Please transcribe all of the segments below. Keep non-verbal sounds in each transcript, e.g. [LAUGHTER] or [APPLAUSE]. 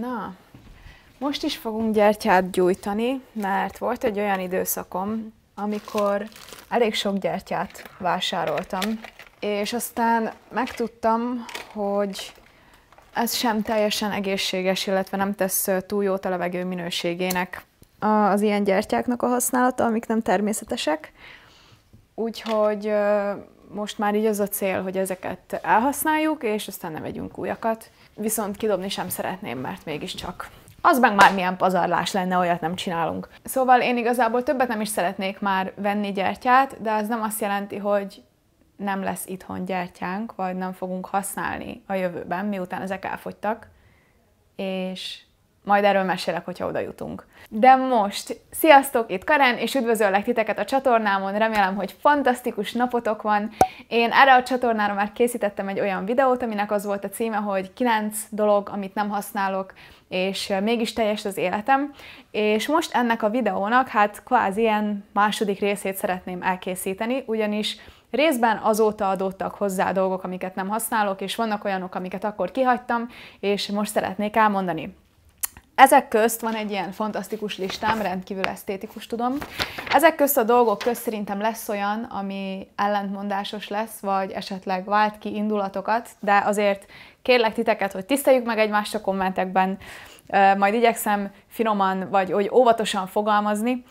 Na, most is fogunk gyertyát gyújtani, mert volt egy olyan időszakom, amikor elég sok gyertyát vásároltam, és aztán megtudtam, hogy ez sem teljesen egészséges, illetve nem tesz túl jót a levegő minőségének az ilyen gyertyáknak a használata, amik nem természetesek. Úgyhogy most már így az a cél, hogy ezeket elhasználjuk, és aztán ne vegyünk újakat. Viszont kidobni sem szeretném, mert mégiscsak az meg már milyen pazarlás lenne, olyat nem csinálunk. Szóval én igazából többet nem is szeretnék már venni gyertyát, de ez nem azt jelenti, hogy nem lesz itthon gyertyánk, vagy nem fogunk használni a jövőben, miután ezek elfogytak, és majd erről mesélek, hogyha oda jutunk. De most, sziasztok, itt Karen, és üdvözöllek titeket a csatornámon, remélem, hogy fantasztikus napotok van. Én erre a csatornára már készítettem egy olyan videót, aminek az volt a címe, hogy 9 dolog, amit nem használok, és mégis teljes az életem. És most ennek a videónak, hát kvázi ilyen második részét szeretném elkészíteni, ugyanis Részben azóta adódtak hozzá dolgok, amiket nem használok, és vannak olyanok, amiket akkor kihagytam, és most szeretnék elmondani. Ezek közt van egy ilyen fantasztikus listám, rendkívül esztétikus tudom. Ezek közt a dolgok közt szerintem lesz olyan, ami ellentmondásos lesz, vagy esetleg vált ki indulatokat, de azért kérlek titeket, hogy tiszteljük meg egymást a kommentekben, majd igyekszem finoman vagy hogy óvatosan fogalmazni.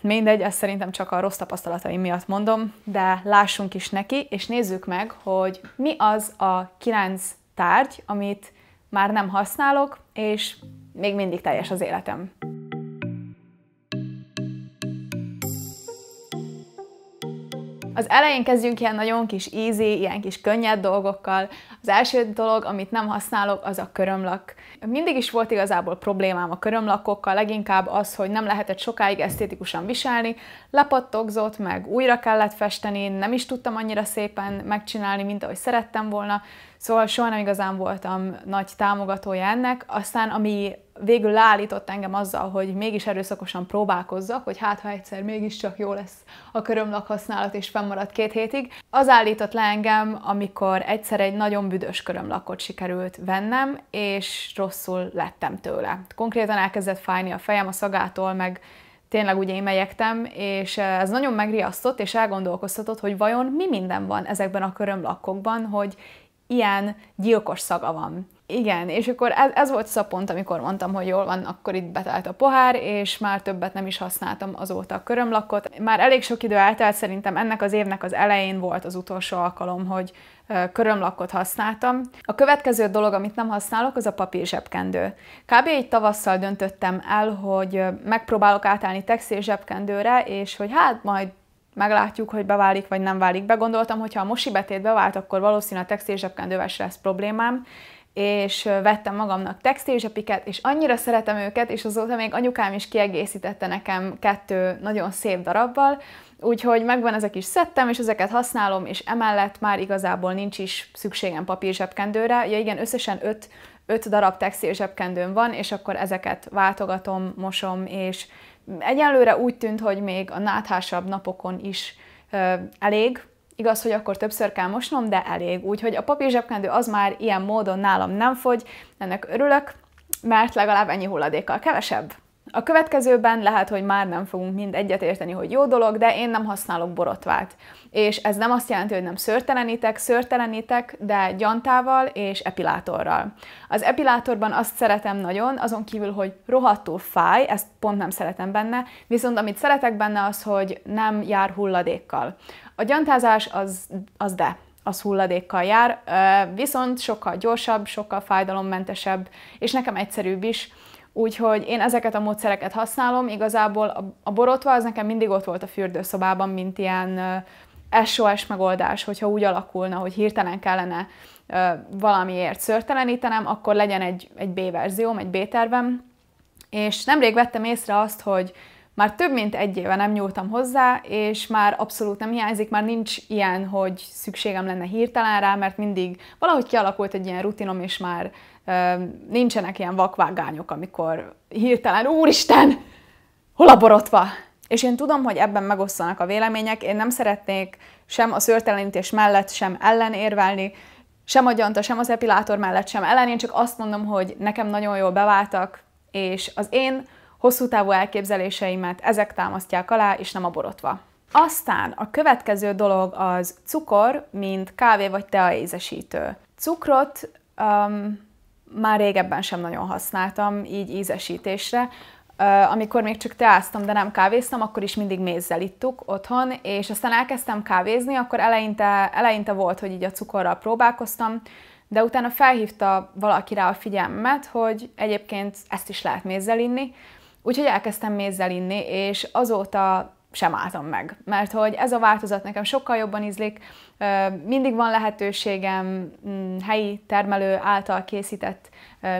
Mindegy, ezt szerintem csak a rossz tapasztalataim miatt mondom, de lássunk is neki, és nézzük meg, hogy mi az a kilenc tárgy, amit már nem használok, és még mindig teljes az életem. Az elején kezdjünk ilyen nagyon kis easy, ilyen kis könnyed dolgokkal. Az első dolog, amit nem használok, az a körömlak. Mindig is volt igazából problémám a körömlakokkal, leginkább az, hogy nem lehetett sokáig esztétikusan viselni, lepattogzott, meg újra kellett festeni, nem is tudtam annyira szépen megcsinálni, mint ahogy szerettem volna, szóval soha nem igazán voltam nagy támogatója ennek. Aztán, ami végül leállított engem azzal, hogy mégis erőszakosan próbálkozzak, hogy hát ha egyszer mégiscsak jó lesz a körömlak használat és fennmarad két hétig. Az állított le engem, amikor egyszer egy nagyon büdös körömlakot sikerült vennem, és rosszul lettem tőle. Konkrétan elkezdett fájni a fejem a szagától, meg tényleg ugye megyektem, és eh, ez nagyon megriasztott, és elgondolkoztatott, hogy vajon mi minden van ezekben a körömlakokban, hogy ilyen gyilkos szaga van. Igen, és akkor ez, ez volt pont, amikor mondtam, hogy jól van, akkor itt betelt a pohár, és már többet nem is használtam azóta a körömlakot. Már elég sok idő eltelt, szerintem ennek az évnek az elején volt az utolsó alkalom, hogy körömlakot használtam. A következő dolog, amit nem használok, az a papír zsebkendő. Kb. egy tavasszal döntöttem el, hogy megpróbálok átállni textil zsebkendőre, és hogy hát majd meglátjuk, hogy beválik vagy nem válik Begondoltam, hogy ha a mosi betét bevált, akkor valószínűleg a textil zsebkendővel lesz problémám, és vettem magamnak textilzsepiket, és annyira szeretem őket, és azóta még anyukám is kiegészítette nekem kettő nagyon szép darabbal, úgyhogy megvan ezek is szettem, és ezeket használom, és emellett már igazából nincs is szükségem papír zsebkendőre. Ja igen, összesen öt, öt darab textil zsebkendőm van, és akkor ezeket váltogatom, mosom, és egyelőre úgy tűnt, hogy még a náthásabb napokon is elég, Igaz, hogy akkor többször kell mosnom, de elég. Úgyhogy a papír zsebkendő az már ilyen módon nálam nem fogy, ennek örülök, mert legalább ennyi hulladékkal kevesebb. A következőben lehet, hogy már nem fogunk mind egyet érteni, hogy jó dolog, de én nem használok borotvát. És ez nem azt jelenti, hogy nem szörtelenítek, szörtelenítek, de gyantával és epilátorral. Az epilátorban azt szeretem nagyon, azon kívül, hogy rohadtul fáj, ezt pont nem szeretem benne, viszont amit szeretek benne az, hogy nem jár hulladékkal. A gyantázás az, az de, az hulladékkal jár, viszont sokkal gyorsabb, sokkal fájdalommentesebb, és nekem egyszerűbb is, Úgyhogy én ezeket a módszereket használom, igazából a borotva az nekem mindig ott volt a fürdőszobában, mint ilyen SOS megoldás, hogyha úgy alakulna, hogy hirtelen kellene valamiért szörtelenítenem, akkor legyen egy, egy B-verzióm, egy B-tervem. És nemrég vettem észre azt, hogy már több mint egy éve nem nyúltam hozzá, és már abszolút nem hiányzik, már nincs ilyen, hogy szükségem lenne hirtelen rá, mert mindig valahogy kialakult egy ilyen rutinom, és már ö, nincsenek ilyen vakvágányok, amikor hirtelen, úristen, hol a borotva? És én tudom, hogy ebben megosztanak a vélemények, én nem szeretnék sem a szőrtelenítés mellett, sem ellen érvelni, sem a gyanta, sem az epilátor mellett, sem ellen, én csak azt mondom, hogy nekem nagyon jól beváltak, és az én Hosszú távú elképzeléseimet ezek támasztják alá, és nem a borotva. Aztán a következő dolog az cukor, mint kávé vagy tea ízesítő. Cukrot um, már régebben sem nagyon használtam így ízesítésre. Uh, amikor még csak teáztam, de nem kávéztam, akkor is mindig mézzel ittuk otthon, és aztán elkezdtem kávézni, akkor eleinte, eleinte volt, hogy így a cukorral próbálkoztam, de utána felhívta valaki rá a figyelmet, hogy egyébként ezt is lehet mézzel inni, Úgyhogy elkezdtem mézzel inni, és azóta sem álltam meg, mert hogy ez a változat nekem sokkal jobban ízlik, mindig van lehetőségem mm, helyi termelő által készített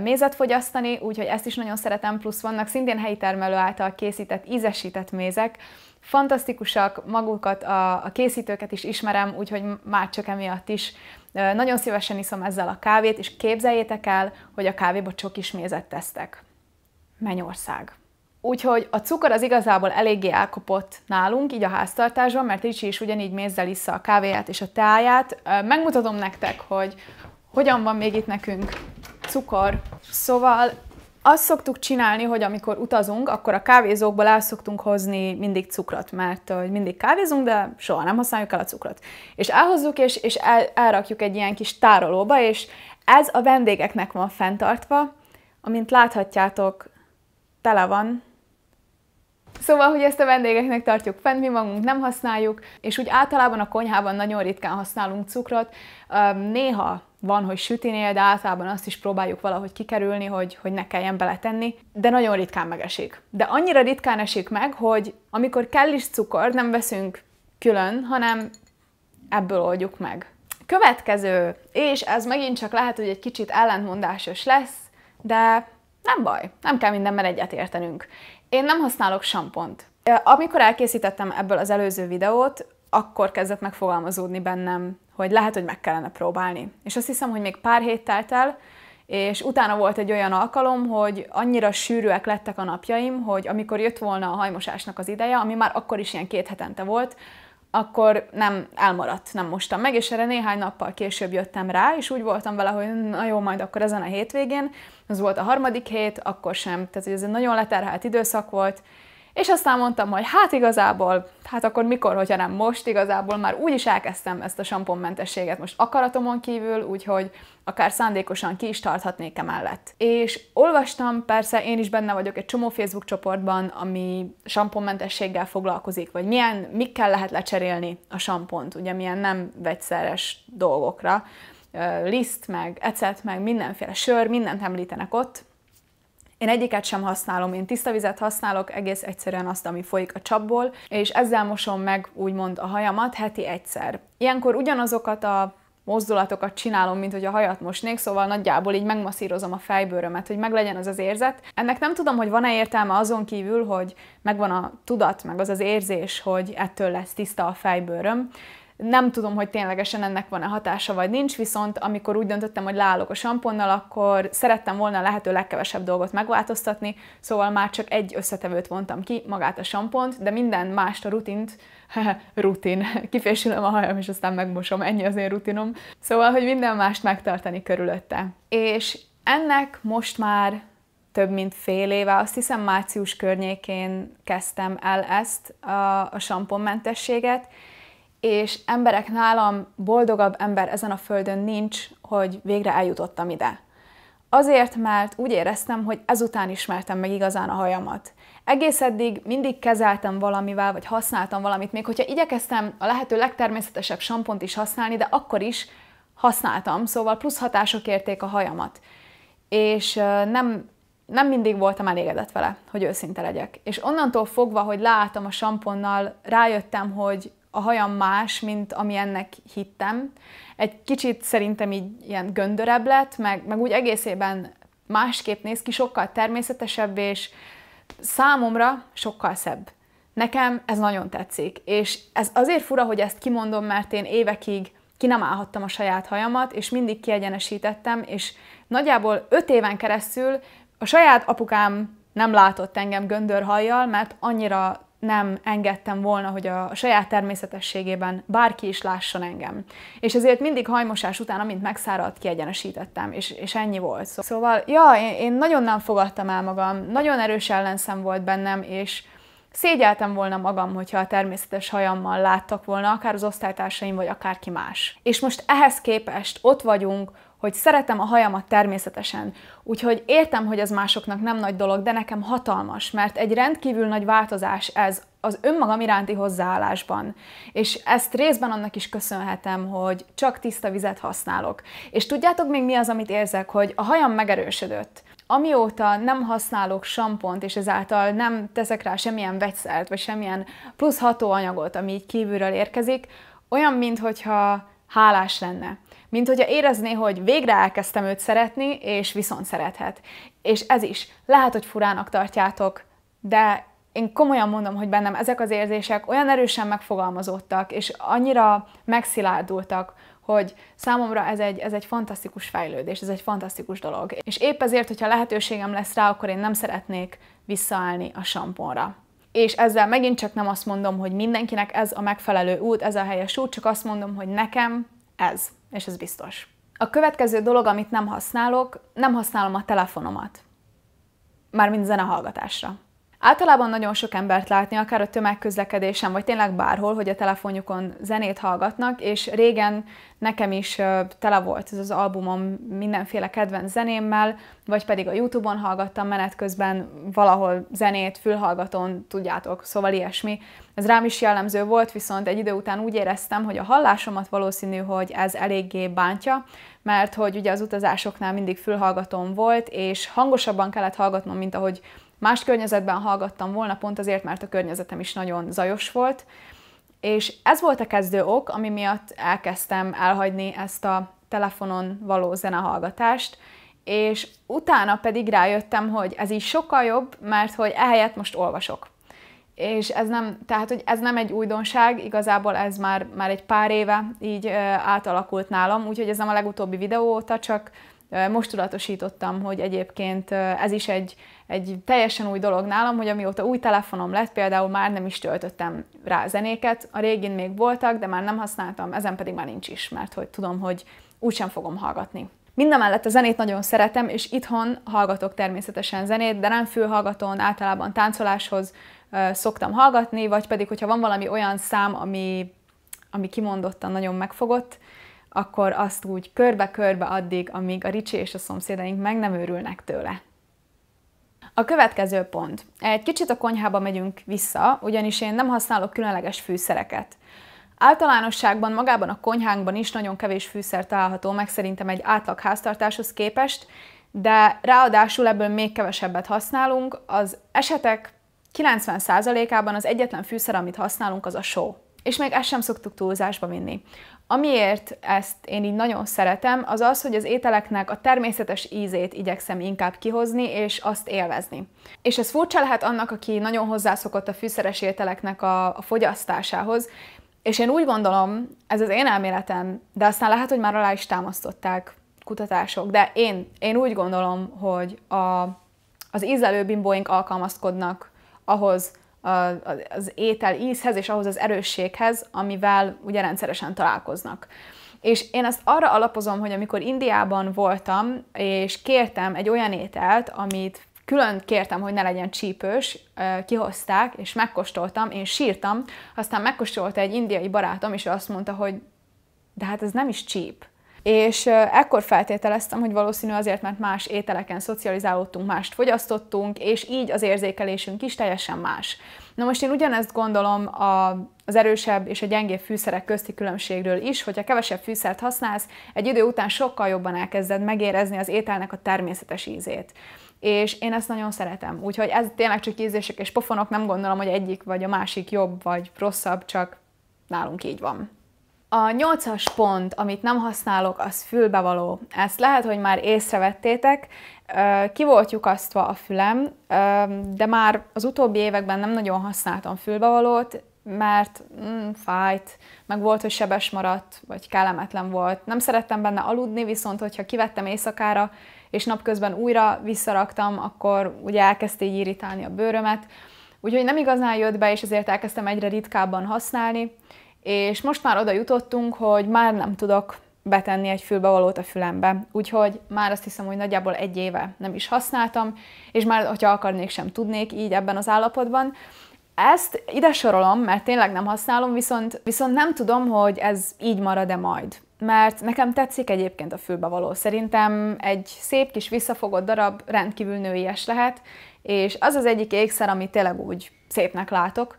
mézet fogyasztani, úgyhogy ezt is nagyon szeretem, plusz vannak szintén helyi termelő által készített, ízesített mézek, fantasztikusak, magukat, a, a készítőket is ismerem, úgyhogy már csak emiatt is nagyon szívesen iszom ezzel a kávét, és képzeljétek el, hogy a kávéba csokis mézet tesztek. Mennyország! Úgyhogy a cukor az igazából eléggé elkopott nálunk, így a háztartásban, mert Ricsi is ugyanígy mézzel vissza a kávéját és a teáját. Megmutatom nektek, hogy hogyan van még itt nekünk cukor. Szóval azt szoktuk csinálni, hogy amikor utazunk, akkor a kávézókból el szoktunk hozni mindig cukrot, mert hogy mindig kávézunk, de soha nem használjuk el a cukrot. És elhozzuk, és, és el, elrakjuk egy ilyen kis tárolóba, és ez a vendégeknek van fenntartva, amint láthatjátok, tele van Szóval, hogy ezt a vendégeknek tartjuk fenn, mi magunk nem használjuk, és úgy általában a konyhában nagyon ritkán használunk cukrot. Néha van, hogy sütinél, de általában azt is próbáljuk valahogy kikerülni, hogy, hogy ne kelljen beletenni, de nagyon ritkán megesik. De annyira ritkán esik meg, hogy amikor kell is cukor, nem veszünk külön, hanem ebből oldjuk meg. Következő, és ez megint csak lehet, hogy egy kicsit ellentmondásos lesz, de nem baj, nem kell mindenben egyet értenünk. Én nem használok sampont. Amikor elkészítettem ebből az előző videót, akkor kezdett megfogalmazódni bennem, hogy lehet, hogy meg kellene próbálni. És azt hiszem, hogy még pár hét telt el, és utána volt egy olyan alkalom, hogy annyira sűrűek lettek a napjaim, hogy amikor jött volna a hajmosásnak az ideje, ami már akkor is ilyen két hetente volt, akkor nem elmaradt, nem mostam meg, és erre néhány nappal később jöttem rá, és úgy voltam vele, hogy na jó, majd akkor ezen a hétvégén, az volt a harmadik hét, akkor sem, tehát ez egy nagyon leterhelt időszak volt, és aztán mondtam, hogy hát igazából, hát akkor mikor, hogyha nem most igazából, már úgy is elkezdtem ezt a samponmentességet most akaratomon kívül, úgyhogy akár szándékosan ki is tarthatnék emellett. És olvastam, persze én is benne vagyok egy csomó Facebook csoportban, ami samponmentességgel foglalkozik, vagy milyen, mikkel lehet lecserélni a sampont, ugye milyen nem vegyszeres dolgokra, liszt, meg ecet, meg mindenféle sör, mindent említenek ott, én egyiket sem használom, én tiszta vizet használok, egész egyszerűen azt, ami folyik a csapból, és ezzel mosom meg úgymond a hajamat heti egyszer. Ilyenkor ugyanazokat a mozdulatokat csinálom, mint hogy a hajat mosnék, szóval nagyjából így megmaszírozom a fejbőrömet, hogy meglegyen az az érzet. Ennek nem tudom, hogy van-e értelme azon kívül, hogy megvan a tudat, meg az az érzés, hogy ettől lesz tiszta a fejbőröm, nem tudom, hogy ténylegesen ennek van-e hatása, vagy nincs, viszont amikor úgy döntöttem, hogy leállok a samponnal, akkor szerettem volna a lehető legkevesebb dolgot megváltoztatni, szóval már csak egy összetevőt vontam ki, magát a sampont, de minden mást a rutint, [LAUGHS] rutin, kifésülöm a hajam, és aztán megmosom, ennyi az én rutinom. Szóval, hogy minden mást megtartani körülötte. És ennek most már több mint fél éve, azt hiszem március környékén kezdtem el ezt, a, a samponmentességet, és emberek nálam boldogabb ember ezen a földön nincs, hogy végre eljutottam ide. Azért, mert úgy éreztem, hogy ezután ismertem meg igazán a hajamat. Egész eddig mindig kezeltem valamivel, vagy használtam valamit, még hogyha igyekeztem a lehető legtermészetesebb sampont is használni, de akkor is használtam, szóval plusz hatások érték a hajamat. És nem, nem mindig voltam elégedett vele, hogy őszinte legyek. És onnantól fogva, hogy láttam a samponnal, rájöttem, hogy a hajam más, mint ami ennek hittem. Egy kicsit szerintem így ilyen göndörebb lett, meg, meg úgy egészében másképp néz ki, sokkal természetesebb, és számomra sokkal szebb. Nekem ez nagyon tetszik, és ez azért fura, hogy ezt kimondom, mert én évekig ki nem állhattam a saját hajamat, és mindig kiegyenesítettem, és nagyjából öt éven keresztül a saját apukám nem látott engem göndörhajjal, mert annyira nem engedtem volna, hogy a saját természetességében bárki is lásson engem. És ezért mindig hajmosás után, amint megszáradt, kiegyenesítettem, és, és ennyi volt. Szóval, ja, én, én nagyon nem fogadtam el magam, nagyon erős ellenszem volt bennem, és Szégyeltem volna magam, hogyha a természetes hajammal láttak volna, akár az osztálytársaim, vagy akárki más. És most ehhez képest ott vagyunk, hogy szeretem a hajamat természetesen. Úgyhogy értem, hogy ez másoknak nem nagy dolog, de nekem hatalmas, mert egy rendkívül nagy változás ez az önmagam iránti hozzáállásban. És ezt részben annak is köszönhetem, hogy csak tiszta vizet használok. És tudjátok még mi az, amit érzek, hogy a hajam megerősödött. Amióta nem használok sampont, és ezáltal nem teszek rá semmilyen vegyszert, vagy semmilyen plusz hatóanyagot, ami így kívülről érkezik, olyan, mintha hálás lenne mint hogyha érezné, hogy végre elkezdtem őt szeretni, és viszont szerethet. És ez is. Lehet, hogy furának tartjátok, de én komolyan mondom, hogy bennem ezek az érzések olyan erősen megfogalmazódtak, és annyira megszilárdultak, hogy számomra ez egy, ez egy fantasztikus fejlődés, ez egy fantasztikus dolog. És épp ezért, hogyha lehetőségem lesz rá, akkor én nem szeretnék visszaállni a samponra. És ezzel megint csak nem azt mondom, hogy mindenkinek ez a megfelelő út, ez a helyes út, csak azt mondom, hogy nekem ez, és ez biztos. A következő dolog, amit nem használok, nem használom a telefonomat. Mármint zenehallgatásra. Általában nagyon sok embert látni, akár a tömegközlekedésen, vagy tényleg bárhol, hogy a telefonjukon zenét hallgatnak, és régen nekem is tele volt ez az albumom mindenféle kedvenc zenémmel, vagy pedig a Youtube-on hallgattam menet közben valahol zenét, fülhallgatón, tudjátok, szóval ilyesmi. Ez rám is jellemző volt, viszont egy idő után úgy éreztem, hogy a hallásomat valószínű, hogy ez eléggé bántja, mert hogy ugye az utazásoknál mindig fülhallgatón volt, és hangosabban kellett hallgatnom, mint ahogy Más környezetben hallgattam volna, pont azért, mert a környezetem is nagyon zajos volt, és ez volt a kezdő ok, ami miatt elkezdtem elhagyni ezt a telefonon való zenehallgatást, és utána pedig rájöttem, hogy ez így sokkal jobb, mert hogy ehelyett most olvasok. És ez nem, tehát, hogy ez nem egy újdonság, igazából ez már, már egy pár éve így átalakult nálam, úgyhogy ez nem a legutóbbi videó óta, csak most tudatosítottam, hogy egyébként ez is egy egy teljesen új dolog nálam, hogy amióta új telefonom lett, például már nem is töltöttem rá zenéket, a régin még voltak, de már nem használtam, ezen pedig már nincs is, mert hogy tudom, hogy úgysem fogom hallgatni. Mindemellett a zenét nagyon szeretem, és itthon hallgatok természetesen zenét, de nem fülhallgatón, általában táncoláshoz szoktam hallgatni, vagy pedig, hogyha van valami olyan szám, ami, ami kimondottan nagyon megfogott, akkor azt úgy körbe-körbe addig, amíg a Ricsi és a szomszédaink meg nem őrülnek tőle. A következő pont. Egy kicsit a konyhába megyünk vissza, ugyanis én nem használok különleges fűszereket. Általánosságban magában a konyhánkban is nagyon kevés fűszer található, meg szerintem egy átlag háztartáshoz képest, de ráadásul ebből még kevesebbet használunk. Az esetek 90%-ában az egyetlen fűszer, amit használunk, az a só. És még ezt sem szoktuk túlzásba vinni. Amiért ezt én így nagyon szeretem, az az, hogy az ételeknek a természetes ízét igyekszem inkább kihozni, és azt élvezni. És ez furcsa lehet annak, aki nagyon hozzászokott a fűszeres ételeknek a, a fogyasztásához, és én úgy gondolom, ez az én elméletem, de aztán lehet, hogy már alá is támasztották kutatások, de én, én úgy gondolom, hogy a, az ízelő bimbóink alkalmazkodnak ahhoz, az étel ízhez és ahhoz az erősséghez, amivel ugye rendszeresen találkoznak. És én azt arra alapozom, hogy amikor Indiában voltam, és kértem egy olyan ételt, amit külön kértem, hogy ne legyen csípős, kihozták, és megkóstoltam, én sírtam, aztán megkóstolta egy indiai barátom, és ő azt mondta, hogy de hát ez nem is csíp. És ekkor feltételeztem, hogy valószínű azért, mert más ételeken szocializálódtunk, mást fogyasztottunk, és így az érzékelésünk is teljesen más. Na most én ugyanezt gondolom a, az erősebb és a gyengébb fűszerek közti különbségről is, hogyha kevesebb fűszert használsz, egy idő után sokkal jobban elkezded megérezni az ételnek a természetes ízét és én ezt nagyon szeretem. Úgyhogy ez tényleg csak ízések és pofonok, nem gondolom, hogy egyik vagy a másik jobb vagy rosszabb, csak nálunk így van. A nyolcas pont, amit nem használok, az fülbevaló. Ezt lehet, hogy már észrevettétek, ki volt lyukasztva a fülem, de már az utóbbi években nem nagyon használtam fülbevalót, mert mm, fájt, meg volt, hogy sebes maradt, vagy kellemetlen volt. Nem szerettem benne aludni, viszont hogyha kivettem éjszakára, és napközben újra visszaraktam, akkor ugye elkezdte így irritálni a bőrömet. Úgyhogy nem igazán jött be, és ezért elkezdtem egyre ritkábban használni, és most már oda jutottunk, hogy már nem tudok betenni egy fülbevalót a fülembe. Úgyhogy már azt hiszem, hogy nagyjából egy éve nem is használtam, és már, hogyha akarnék, sem tudnék így ebben az állapotban. Ezt ide sorolom, mert tényleg nem használom, viszont, viszont nem tudom, hogy ez így marad-e majd. Mert nekem tetszik egyébként a fülbevaló. Szerintem egy szép kis visszafogott darab rendkívül nőies lehet, és az az egyik ékszer, amit tényleg úgy szépnek látok,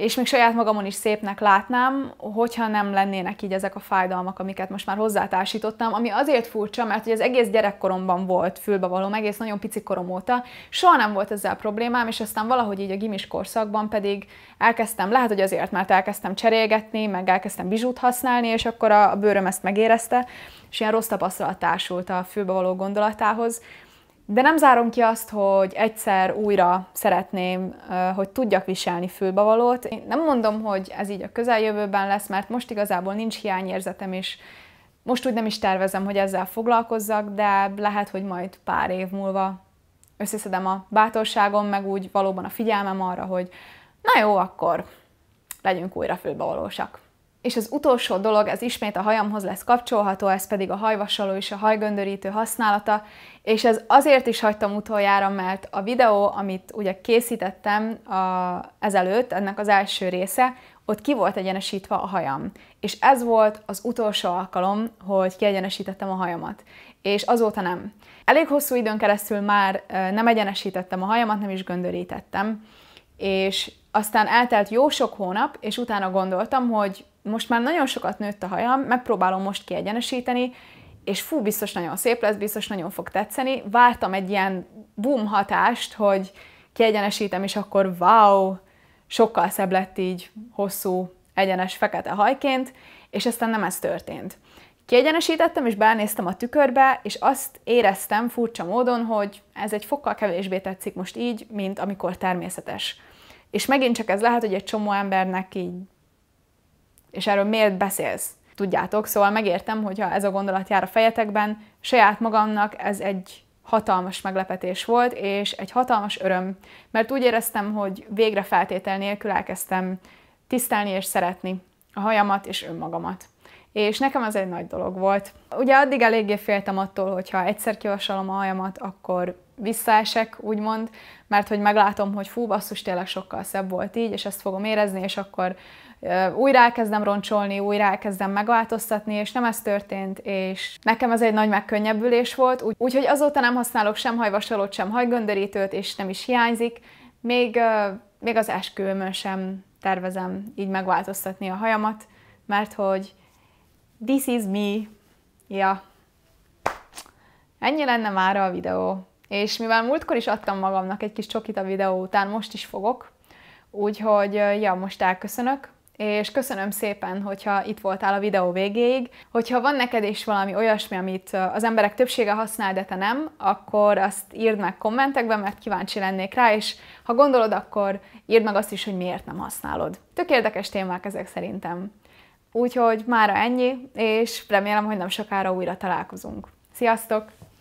és még saját magamon is szépnek látnám, hogyha nem lennének így ezek a fájdalmak, amiket most már hozzátársítottam, ami azért furcsa, mert hogy az egész gyerekkoromban volt fülbevalom, egész nagyon pici korom óta, soha nem volt ezzel problémám, és aztán valahogy így a gimis korszakban pedig elkezdtem, lehet, hogy azért, mert elkezdtem cserélgetni, meg elkezdtem bizsút használni, és akkor a bőröm ezt megérezte, és ilyen rossz tapasztalat társult a fülbevaló gondolatához, de nem zárom ki azt, hogy egyszer újra szeretném, hogy tudjak viselni fülbevalót. Én nem mondom, hogy ez így a közeljövőben lesz, mert most igazából nincs hiányérzetem, és most úgy nem is tervezem, hogy ezzel foglalkozzak, de lehet, hogy majd pár év múlva összeszedem a bátorságom, meg úgy valóban a figyelmem arra, hogy na jó, akkor legyünk újra fülbevalósak. És az utolsó dolog, ez ismét a hajamhoz lesz kapcsolható, ez pedig a hajvasaló és a hajgöndörítő használata, és ez azért is hagytam utoljára, mert a videó, amit ugye készítettem a, ezelőtt, ennek az első része, ott ki volt egyenesítve a hajam. És ez volt az utolsó alkalom, hogy kiegyenesítettem a hajamat. És azóta nem. Elég hosszú időn keresztül már nem egyenesítettem a hajamat, nem is göndörítettem. És aztán eltelt jó sok hónap, és utána gondoltam, hogy most már nagyon sokat nőtt a hajam, megpróbálom most kiegyenesíteni, és fú, biztos nagyon szép lesz, biztos nagyon fog tetszeni. Vártam egy ilyen boom hatást, hogy kiegyenesítem, és akkor wow, sokkal szebb lett így hosszú, egyenes, fekete hajként, és aztán nem ez történt. Kiegyenesítettem, és belenéztem a tükörbe, és azt éreztem furcsa módon, hogy ez egy fokkal kevésbé tetszik most így, mint amikor természetes. És megint csak ez lehet, hogy egy csomó embernek így és erről miért beszélsz? Tudjátok, szóval megértem, hogyha ez a gondolat jár a fejetekben, saját magamnak ez egy hatalmas meglepetés volt, és egy hatalmas öröm, mert úgy éreztem, hogy végre feltétel nélkül elkezdtem tisztelni és szeretni a hajamat és önmagamat. És nekem ez egy nagy dolog volt. Ugye addig eléggé féltem attól, hogyha egyszer kivasalom a hajamat, akkor visszaesek, úgymond, mert hogy meglátom, hogy fú, basszus, tényleg sokkal szebb volt így, és ezt fogom érezni, és akkor újra elkezdem roncsolni, újra elkezdem megváltoztatni, és nem ez történt, és nekem ez egy nagy megkönnyebbülés volt, úgyhogy azóta nem használok sem hajvasalót, sem hajgöndörítőt, és nem is hiányzik, még, még az esküvőmön sem tervezem így megváltoztatni a hajamat, mert hogy this is me, ja. Ennyi lenne már a videó. És mivel múltkor is adtam magamnak egy kis csokit a videó után, most is fogok, úgyhogy ja, most elköszönök, és köszönöm szépen, hogyha itt voltál a videó végéig. Hogyha van neked is valami olyasmi, amit az emberek többsége használ, de te nem, akkor azt írd meg kommentekben, mert kíváncsi lennék rá, és ha gondolod, akkor írd meg azt is, hogy miért nem használod. Tök érdekes témák ezek szerintem. Úgyhogy mára ennyi, és remélem, hogy nem sokára újra találkozunk. Sziasztok!